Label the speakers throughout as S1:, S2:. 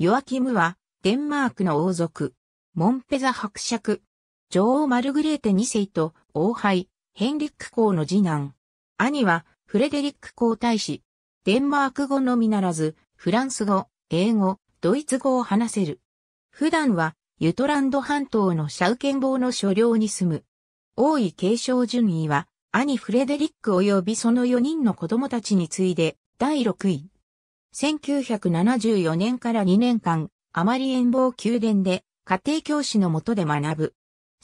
S1: ヨアキムは、デンマークの王族、モンペザ伯爵、女王マルグレーテ2世と王妃、ヘンリック公の次男。兄は、フレデリック皇太子。デンマーク語のみならず、フランス語、英語、ドイツ語を話せる。普段は、ユトランド半島のシャウケン堡の所領に住む。王位継承順位は、兄フレデリック及びその4人の子供たちに次いで、第6位。1974年から2年間、あまり遠望宮殿で家庭教師の下で学ぶ。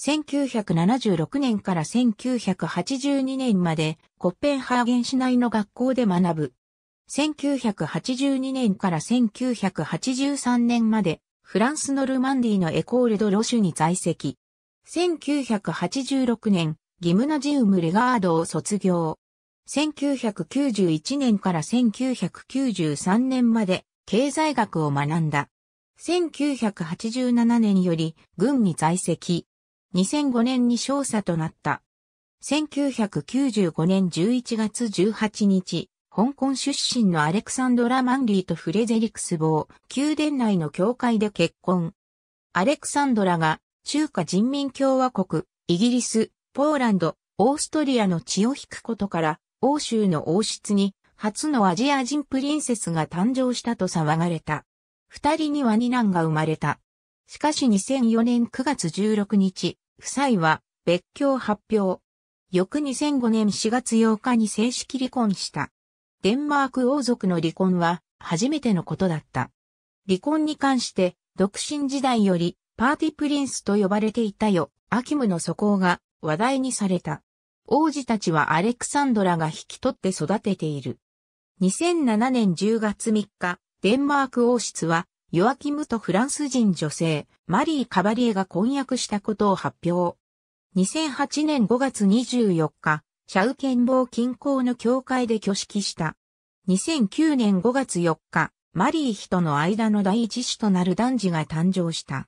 S1: 1976年から1982年までコッペンハーゲン市内の学校で学ぶ。1982年から1983年までフランスのルマンディのエコール・ド・ロシュに在籍。1986年、ギムナジウム・レガードを卒業。1991年から1993年まで経済学を学んだ。1987年より軍に在籍。2005年に少佐となった。1995年11月18日、香港出身のアレクサンドラ・マンリーとフレゼリクスボー、宮殿内の教会で結婚。アレクサンドラが中華人民共和国、イギリス、ポーランド、オーストリアの血を引くことから欧州の王室に初のアジア人プリンセスが誕生したと騒がれた。二人には二男が生まれた。しかし2004年9月16日、夫妻は別居を発表。翌2005年4月8日に正式離婚した。デンマーク王族の離婚は初めてのことだった。離婚に関して、独身時代よりパーティプリンスと呼ばれていたよ、アキムの素行が話題にされた。王子たちはアレクサンドラが引き取って育てている。2007年10月3日、デンマーク王室は、ヨアキムとフランス人女性、マリー・カバリエが婚約したことを発表。2008年5月24日、シャウケンボー近郊の教会で挙式した。2009年5月4日、マリー妃との間の第一子となる男児が誕生した。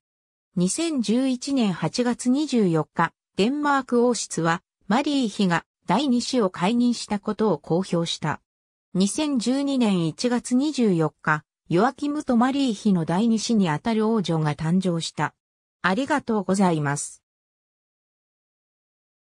S1: 2011年8月24日、デンマーク王室はマリー妃が第二子を解任したことを公表した。2012年1月24日、ヨアキムとマリー妃の第二子にあたる王女が誕生した。ありがとうございます。